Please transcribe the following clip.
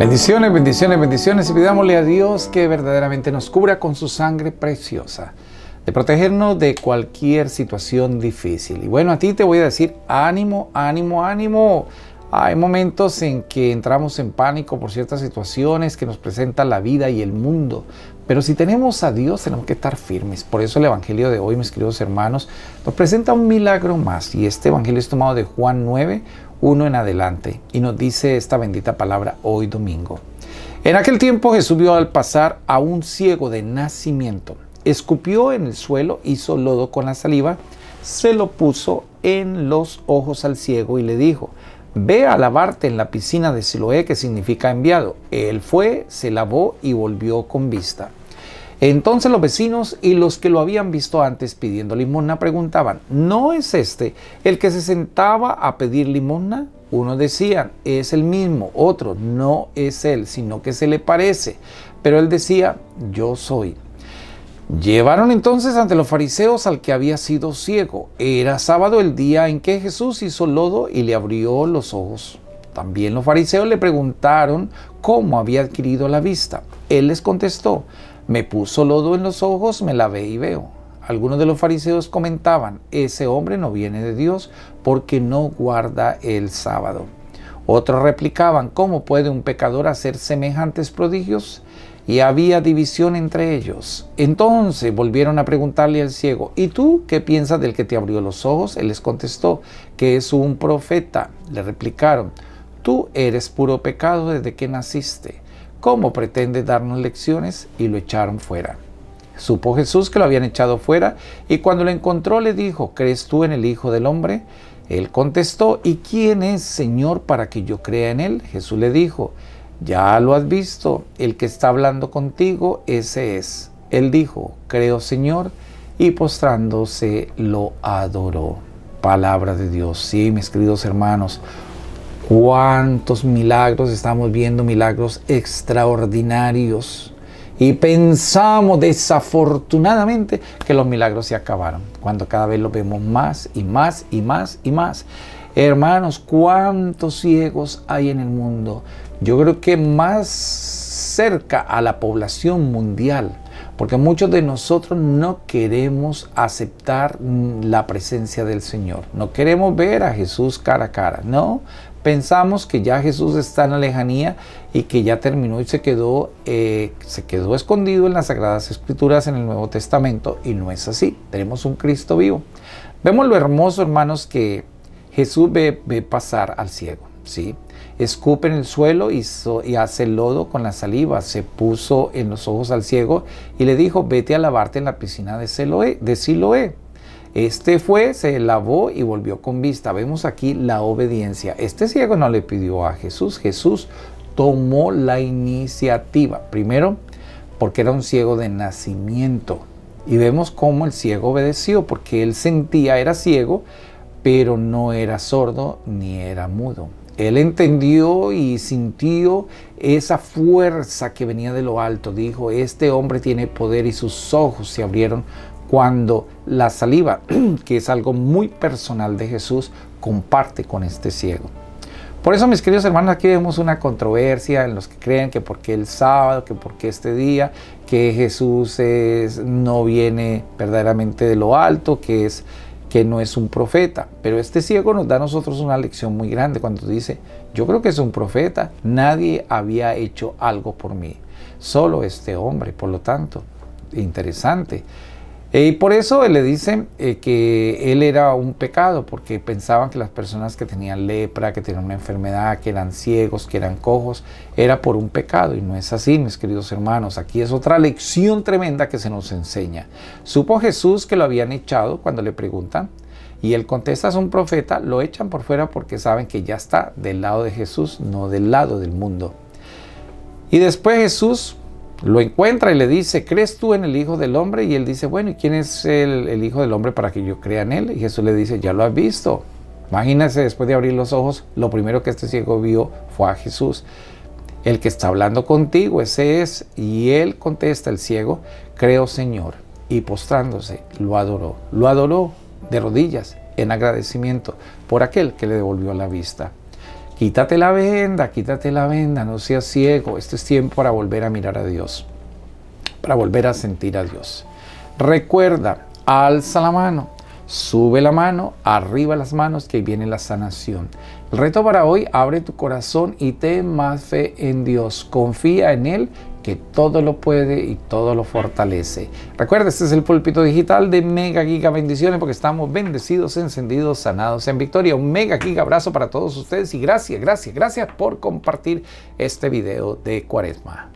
Bendiciones, bendiciones, bendiciones y pidámosle a Dios que verdaderamente nos cubra con su sangre preciosa, de protegernos de cualquier situación difícil. Y bueno, a ti te voy a decir ánimo, ánimo, ánimo. Hay momentos en que entramos en pánico por ciertas situaciones que nos presenta la vida y el mundo. Pero si tenemos a Dios tenemos que estar firmes. Por eso el Evangelio de hoy, mis queridos hermanos, nos presenta un milagro más. Y este Evangelio es tomado de Juan 9, uno en adelante, y nos dice esta bendita palabra hoy domingo. En aquel tiempo Jesús vio al pasar a un ciego de nacimiento, escupió en el suelo, hizo lodo con la saliva, se lo puso en los ojos al ciego y le dijo, ve a lavarte en la piscina de Siloé, que significa enviado. Él fue, se lavó y volvió con vista. Entonces los vecinos y los que lo habían visto antes pidiendo limosna preguntaban, ¿no es este el que se sentaba a pedir limosna? Uno decía, es el mismo, Otro, no es él, sino que se le parece. Pero él decía, yo soy. Llevaron entonces ante los fariseos al que había sido ciego. Era sábado el día en que Jesús hizo lodo y le abrió los ojos. También los fariseos le preguntaron cómo había adquirido la vista. Él les contestó, me puso lodo en los ojos, me lavé y veo. Algunos de los fariseos comentaban, ese hombre no viene de Dios porque no guarda el sábado. Otros replicaban, ¿cómo puede un pecador hacer semejantes prodigios? Y había división entre ellos. Entonces volvieron a preguntarle al ciego, ¿y tú qué piensas del que te abrió los ojos? Él les contestó, que es un profeta. Le replicaron, tú eres puro pecado desde que naciste ¿Cómo pretende darnos lecciones? Y lo echaron fuera. Supo Jesús que lo habían echado fuera y cuando lo encontró le dijo, ¿crees tú en el Hijo del Hombre? Él contestó, ¿y quién es Señor para que yo crea en él? Jesús le dijo, ya lo has visto, el que está hablando contigo, ese es. Él dijo, creo Señor, y postrándose lo adoró. Palabra de Dios, sí, mis queridos hermanos cuántos milagros estamos viendo, milagros extraordinarios. Y pensamos desafortunadamente que los milagros se acabaron, cuando cada vez los vemos más y más y más y más. Hermanos, ¿cuántos ciegos hay en el mundo? Yo creo que más cerca a la población mundial porque muchos de nosotros no queremos aceptar mm, la presencia del Señor. No queremos ver a Jesús cara a cara. No, pensamos que ya Jesús está en la lejanía y que ya terminó y se quedó, eh, se quedó escondido en las Sagradas Escrituras en el Nuevo Testamento y no es así. Tenemos un Cristo vivo. Vemos lo hermoso, hermanos, que Jesús ve, ve pasar al ciego. ¿sí? escupe en el suelo y, y hace lodo con la saliva, se puso en los ojos al ciego y le dijo, vete a lavarte en la piscina de, Siloé. De Siloé. Este fue, se lavó y volvió con vista. Vemos aquí la obediencia. Este ciego no le pidió a Jesús, Jesús tomó la iniciativa. Primero, porque era un ciego de nacimiento. Y vemos cómo el ciego obedeció, porque él sentía, era ciego, pero no era sordo ni era mudo. Él entendió y sintió esa fuerza que venía de lo alto. Dijo, este hombre tiene poder y sus ojos se abrieron cuando la saliva, que es algo muy personal de Jesús, comparte con este ciego. Por eso, mis queridos hermanos, aquí vemos una controversia en los que creen que porque el sábado, que porque este día, que Jesús no viene verdaderamente de lo alto, que es que no es un profeta. Pero este ciego nos da a nosotros una lección muy grande cuando dice, yo creo que es un profeta, nadie había hecho algo por mí, solo este hombre, por lo tanto, interesante. Eh, y por eso le dicen eh, que él era un pecado, porque pensaban que las personas que tenían lepra, que tenían una enfermedad, que eran ciegos, que eran cojos, era por un pecado. Y no es así, mis queridos hermanos. Aquí es otra lección tremenda que se nos enseña. Supo Jesús que lo habían echado cuando le preguntan. Y él contesta, es un profeta, lo echan por fuera porque saben que ya está del lado de Jesús, no del lado del mundo. Y después Jesús lo encuentra y le dice, ¿crees tú en el Hijo del Hombre? Y él dice, bueno, ¿y quién es el, Hijo del Hombre para que yo crea en él? Y Jesús le dice, ya lo has visto. Imagínese después de abrir los ojos, lo primero que este ciego vio fue a Jesús. El que está hablando contigo, ese es. Y él contesta, el ciego, creo Señor. Y postrándose, lo adoró. Lo adoró de rodillas en agradecimiento por aquel que le devolvió la vista. Quítate la venda, quítate la venda, no seas ciego. Este es tiempo para volver a mirar a Dios, para volver a sentir a Dios. Recuerda, alza la mano, sube la mano, arriba las manos, que viene la sanación. El reto para hoy, abre tu corazón y ten más fe en Dios. Confía en Él que todo lo puede y todo lo fortalece. Recuerda, este es el púlpito digital de Mega Giga Bendiciones porque estamos bendecidos, encendidos, sanados en victoria. Un mega giga abrazo para todos ustedes y gracias, gracias, gracias por compartir este video de Cuaresma.